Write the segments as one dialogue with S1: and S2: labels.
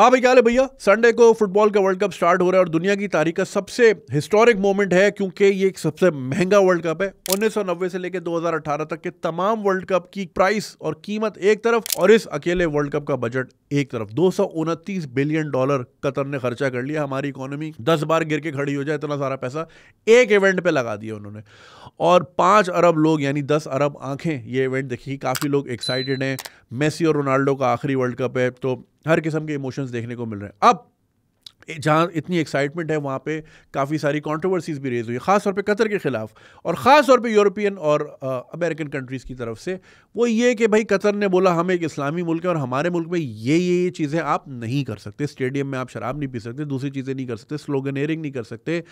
S1: हाँ भाई क्या है भैया संडे को फुटबॉल का वर्ल्ड कप स्टार्ट हो रहा है और दुनिया की तारीख का सबसे हिस्टोरिक मोमेंट है क्योंकि ये सबसे महंगा वर्ल्ड कप है उन्नीस से लेकर 2018 तक के तमाम वर्ल्ड कप की प्राइस और कीमत एक तरफ और इस अकेले वर्ल्ड कप का बजट एक तरफ दो बिलियन डॉलर कतर ने खर्चा कर लिया हमारी इकोनॉमी दस बार गिर के खड़ी हो जाए इतना सारा पैसा एक इवेंट पर लगा दिया उन्होंने और पाँच अरब लोग यानी दस अरब आंखें ये इवेंट देखी काफ़ी लोग एक्साइटेड हैं मेसी और रोनाल्डो का आखिरी वर्ल्ड कप है तो हर किस्म के इमोशंस देखने को मिल रहे हैं अब जहाँ इतनी एक्साइटमेंट है वहाँ पे काफ़ी सारी कंट्रोवर्सीज भी रेज हुई ख़ास तौर पे कतर के ख़िलाफ़ और ख़ास तौर पे यूरोपियन और अमेरिकन कंट्रीज़ की तरफ से वो ये कि भाई कतर ने बोला हम एक इस्लामी मुल्क है और हमारे मुल्क में ये ये ये चीज़ें आप नहीं कर सकते स्टेडियम में आप शराब नहीं पी सकते दूसरी चीज़ें नहीं कर सकते स्लोगनेरिंग नहीं कर सकते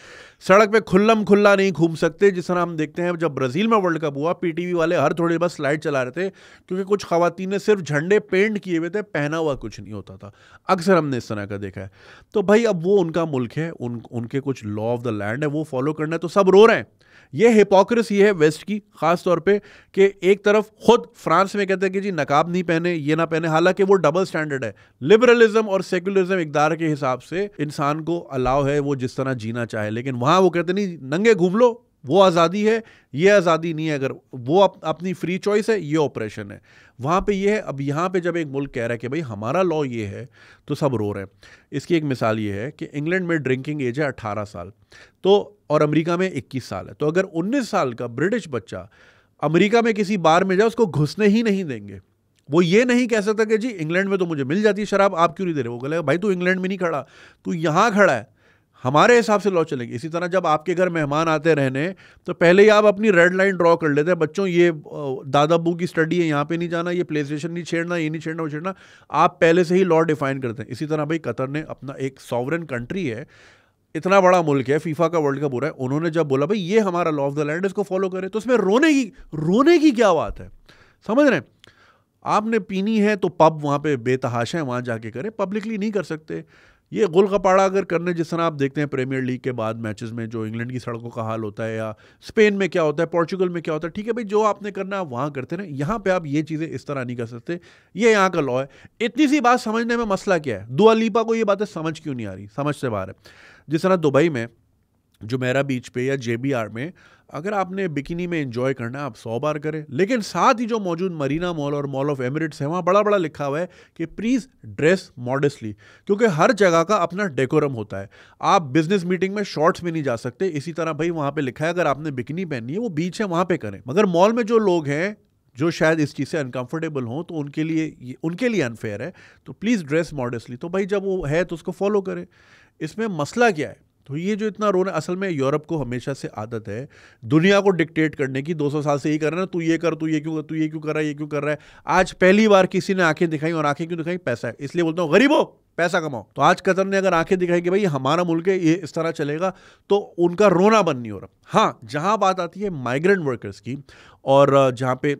S1: सड़क पर खुल्लम खुल्ला नहीं घूम सकते जिस तरह हम देखते हैं जब ब्राज़ील में वर्ल्ड कप हुआ पी वाले हर थोड़ी बस स्लाइड चला रहे थे क्योंकि कुछ खातन ने सिर्फ झंडे पेंट किए हुए थे पहना हुआ कुछ नहीं होता था अक्सर हमने इस तरह का देखा है तो भाई अब वो उनका मुल्क है उन उनके कुछ लॉ ऑफ द लैंड है वो फॉलो करना है तो सब रो रहे हैं ये हिपोक्रेसी है वेस्ट की खास तौर पे कि एक तरफ खुद फ्रांस में कहते हैं कि जी नकाब नहीं पहने ये ना पहने हालांकि वो डबल स्टैंडर्ड है लिबरलिज्म और सेकुलरिज्म इकदार के हिसाब से इंसान को अलाव है वो जिस तरह जीना चाहे लेकिन वहां वो कहते नहीं नंगे घूम लो वो आज़ादी है ये आज़ादी नहीं है अगर वो अप, अपनी फ्री चॉइस है ये ऑपरेशन है वहाँ पे ये है अब यहाँ पे जब एक मुल्क कह रहा है कि भाई हमारा लॉ ये है तो सब रो रहे हैं इसकी एक मिसाल ये है कि इंग्लैंड में ड्रिंकिंग एज है अट्ठारह साल तो और अमेरिका में इक्कीस साल है तो अगर उन्नीस साल का ब्रिटिश बच्चा अमरीका में किसी बार में जाए उसको घुसने ही नहीं देंगे वो ये नहीं कह सकता कि जी इंग्लैंड में तो मुझे मिल जाती है शराब आप क्यों नहीं दे रहे वो गले भाई तू इंग्लैंड में नहीं खड़ा तू यहाँ खड़ा है हमारे हिसाब से लॉ चलेगी इसी तरह जब आपके घर मेहमान आते रहने तो पहले ही आप अपनी रेड लाइन ड्रॉ कर लेते हैं बच्चों ये दादा बू की स्टडी है यहाँ पे नहीं जाना ये प्ले स्टेशन नहीं छेड़ना ये नहीं छेड़ना वो छेड़ना आप पहले से ही लॉ डिफाइन करते हैं इसी तरह भाई कतर ने अपना एक सॉवरन कंट्री है इतना बड़ा मुल्क है फीफा का वर्ल्ड कप हो रहा है उन्होंने जब बोला भाई ये हमारा लॉ ऑफ द लैंड इसको फॉलो करें तो उसमें रोने की रोने की क्या बात है समझ रहे हैं आपने पीनी है तो पब वहाँ पे बेतहाशा है वहाँ जाके करें पब्लिकली नहीं कर सकते ये गुल गुलगपाड़ा अगर करने जिस तरह आप देखते हैं प्रीमियर लीग के बाद मैचेस में जो इंग्लैंड की सड़कों का हाल होता है या स्पेन में क्या होता है पोर्चुगल में क्या होता है ठीक है भाई जो आपने करना आप वहाँ करते ना यहाँ पे आप ये चीज़ें इस तरह नहीं कर सकते ये यहाँ का लॉ है इतनी सी बात समझने में मसला क्या है दुआ लीपा को ये बातें समझ क्यों नहीं आ रही समझ से बाहर है जिस तरह दुबई में जुमेरा बीच पे या जेबीआर में अगर आपने बिकिनी में एंजॉय करना है आप सौ बार करें लेकिन साथ ही जो मौजूद मरीना मॉल और मॉल ऑफ एमिरेट्स है वहाँ बड़ा बड़ा लिखा हुआ है कि प्लीज़ ड्रेस मॉडस्टली क्योंकि हर जगह का अपना डेकोरम होता है आप बिजनेस मीटिंग में शॉर्ट्स में नहीं जा सकते इसी तरह भाई वहाँ पर लिखा है अगर आपने बिकनी पहनी है वो बीच है वहाँ पर करें मगर मॉल में जो लोग हैं जो शायद इस चीज़ से अनकंफर्टेबल हों तो उनके लिए उनके लिए अनफेयर है तो प्लीज़ ड्रेस मॉडस्टली तो भाई जब वो है तो उसको फॉलो करें इसमें मसला क्या है तो ये जो इतना रोना असल में यूरोप को हमेशा से आदत है दुनिया को डिक्टेट करने की 200 साल से ही कर रहे ना तू ये कर तू ये क्यों तू ये क्यों कर रहा है ये क्यों कर रहा है आज पहली बार किसी ने आंखें दिखाई और आंखें क्यों दिखाई पैसा है इसलिए बोलता हूँ गरीबों पैसा कमाओ तो आज कतर ने अगर आंखें दिखाई कि भाई हमारा मुल्क है ये इस तरह चलेगा तो उनका रोना बन नहीं हो रहा हाँ जहाँ बात आती है माइग्रेंट वर्कर्स की और जहाँ पे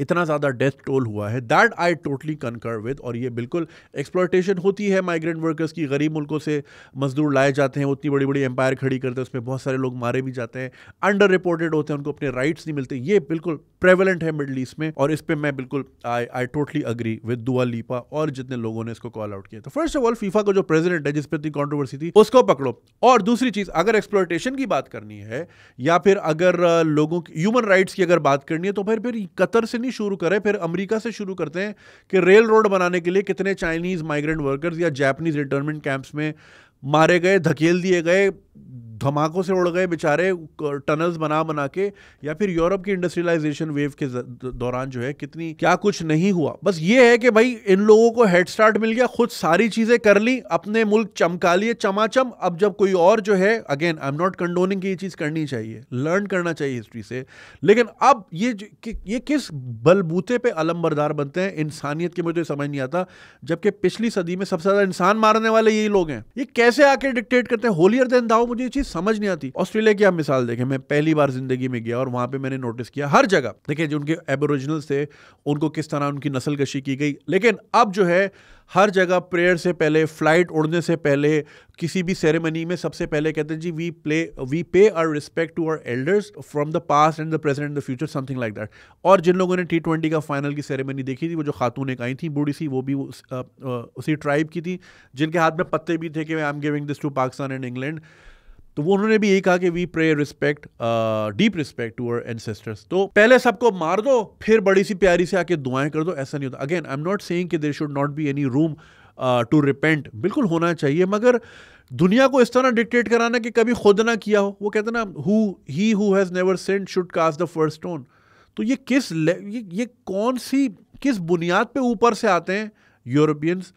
S1: इतना ज़्यादा डेथ टोल हुआ है that I totally concur with और ये बिल्कुल एक्सप्लोटेशन होती है माइग्रेंट वर्कर्स की गरीब मुल्कों से मजदूर लाए जाते हैं उतनी बड़ी बड़ी एम्पायर खड़ी करते हैं उसमें बहुत सारे लोग मारे भी जाते हैं अंडर रिपोर्टेड होते हैं उनको अपने राइट्स नहीं मिलते ये बिल्कुल प्रेवलेंट है मिडल ईस्ट में और इस पर मैं बिल्कुल I I totally agree with Dua Lipa और जितने लोगों ने इसको कॉल आउट किया तो फर्स्ट ऑफ ऑल फीफा का जो प्रेजिडेंट है जिस पर इतनी कॉन्ट्रोवर्सी थी उसको पकड़ो और दूसरी चीज़ अगर एक्सप्लोटेशन की बात करनी है या फिर अगर लोगों की ह्यूमन राइट्स की अगर बात करनी है तो फिर फिर कतर से नहीं शुरू करें फिर अमेरिका से शुरू करते हैं कि रेल रोड बनाने के लिए कितने चाइनीज़ माइग्रेंट वर्कर्स या जैपनीज़ रिटर्नमेंट कैंप्स में मारे गए धकेल दिए गए धमाकों से उड़ गए बेचारे टनल्स बना बना के या फिर यूरोप की इंडस्ट्रियलाइजेशन वेव के दौरान जो है कितनी क्या कुछ नहीं हुआ बस ये है कि भाई इन लोगों को हेड स्टार्ट मिल गया खुद सारी चीजें कर ली अपने मुल्क चमका लिए चमाचम अब जब कोई और जो है again I am not condoning की ये चीज करनी चाहिए लर्न करना चाहिए हिस्ट्री से लेकिन अब ये कि, ये किस बलबूते पे अलमबरदार बनते हैं इंसानियत के मुझे समझ नहीं आता जबकि पिछली सदी में सबसे ज्यादा इंसान मारने वाले यही लोग हैं ये कैसे आके डिक्टेट करते हैं होलियर देन दाओ मुझे ये चीज चीज समझ नहीं आती ऑस्ट्रेलिया की आप मिसाल देखें मैं पहली बार जिंदगी में गया और वहां पे मैंने नोटिस किया हर जगह देखिए जो उनके एबोरिजिनल थे उनको किस तरह उनकी नस्ल कशी की गई लेकिन अब जो है हर जगह प्रेयर से पहले फ्लाइट उड़ने से पहले किसी भी सेरेमनी में सबसे पहले कहते हैं जी we pray we pay our respect to our elders from the past and the present and the future something like that और जिन लोगों ने टी ट्वेंटी का फाइनल की सेरेमनी देखी थी वो जो खातून एक आई थी बूढ़ी सी वो भी उस, आ, आ, उसी ट्राइब की थी जिनके हाथ में पत्ते भी थे कि I am giving this to Pakistan and England तो वो उन्होंने भी यही कहा कि we pray respect deep respect to our ancestors तो पहले सबको मार दो फिर बड़ी सी प्यारी से आके दुआएं कर दो ऐसा नहीं होता again I am not saying कि there should not be any room to repent बिल्कुल होना चाहिए मगर दुनिया को इस तरह डिक्टेट कराना कि कभी खुद ना किया हो वो कहते ना who he who has never sinned should cast the first stone तो ये किस ये, ये कौन सी किस बुनियाद पे ऊपर से आते हैं यूरोपियंस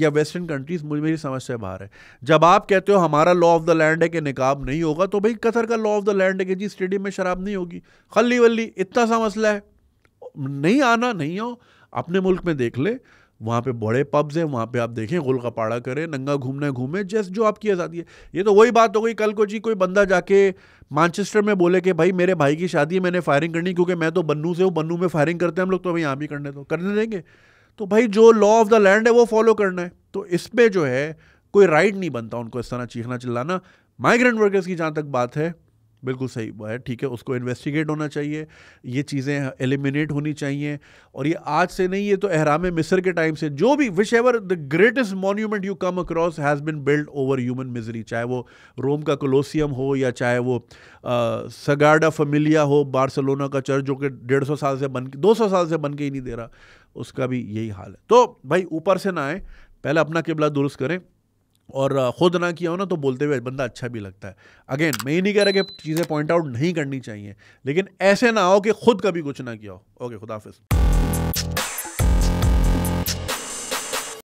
S1: या वेस्टर्न कंट्रीज मुझे मेरी समझ से बाहर है जब आप कहते हो हमारा लॉ ऑफ द लैंड है कि निकाब नहीं होगा तो भाई कतर का लॉ ऑफ द लैंड है कि जी स्टेडियम में शराब नहीं होगी खली वल्ली इतना सा मसला है नहीं आना नहीं आओ अपने मुल्क में देख ले वहाँ पे बड़े पब्स हैं वहाँ पे आप देखें गुल का पाड़ा करें नंगा घूमना घूमें जैस जो आपकी आज़ादी है ये तो वही बात हो गई कल को जी कोई बंदा जाके मानचेस्टर में बोले कि भाई मेरे भाई की शादी है मैंने फायरिंग करनी क्योंकि मैं तो बन्नू से हूँ बन्नू में फायरिंग करते हैं हम लोग तो भाई यहाँ भी करने दो करने देंगे तो भाई जो लॉ ऑफ द लैंड है वो फॉलो करना है तो इसमें जो है कोई राइट नहीं बनता उनको इस तरह चीखना चिल्लाना माइग्रेंट वर्कर्स की जहाँ तक बात है बिल्कुल सही है ठीक है उसको इन्वेस्टिगेट होना चाहिए ये चीज़ें एलिमिनेट होनी चाहिए और ये आज से नहीं ये तो अहराम मिस्र के टाइम से जो भी whichever the greatest monument you come across has been build over human misery चाहे वो रोम का कोलोसियम हो या चाहे वो सगाडा फमिलिया हो बार्सलोना का चर्च जो कि डेढ़ सौ साल से बन के दो सौ साल से बन के ही नहीं दे रहा उसका भी यही हाल है तो भाई ऊपर से ना आए पहले अपना किबला दुरुस्त करें और ख़ुद ना किया हो ना तो बोलते हुए बंदा अच्छा भी लगता है अगेन मैं ये नहीं कह रहा कि चीज़ें पॉइंट आउट नहीं करनी चाहिए लेकिन ऐसे ना हो कि खुद कभी कुछ ना किया हो ओके खुदाफिज़